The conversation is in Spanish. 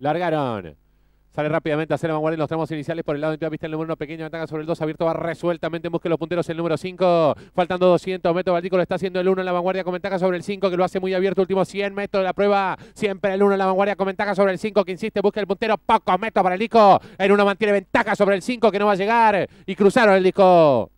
Largaron. Sale rápidamente a hacer vanguardia en los tramos iniciales por el lado de toda pista el número 1 pequeño, ventaja sobre el 2, abierto va resueltamente Busque los punteros el número 5, faltando 200, metros, Valdico lo está haciendo el 1 en la vanguardia con sobre el 5 que lo hace muy abierto, último 100 metros de la prueba, siempre el 1 en la vanguardia con sobre el 5 que insiste, busca el puntero, pocos metros para el disco el 1 mantiene ventaja sobre el 5 que no va a llegar y cruzaron el disco.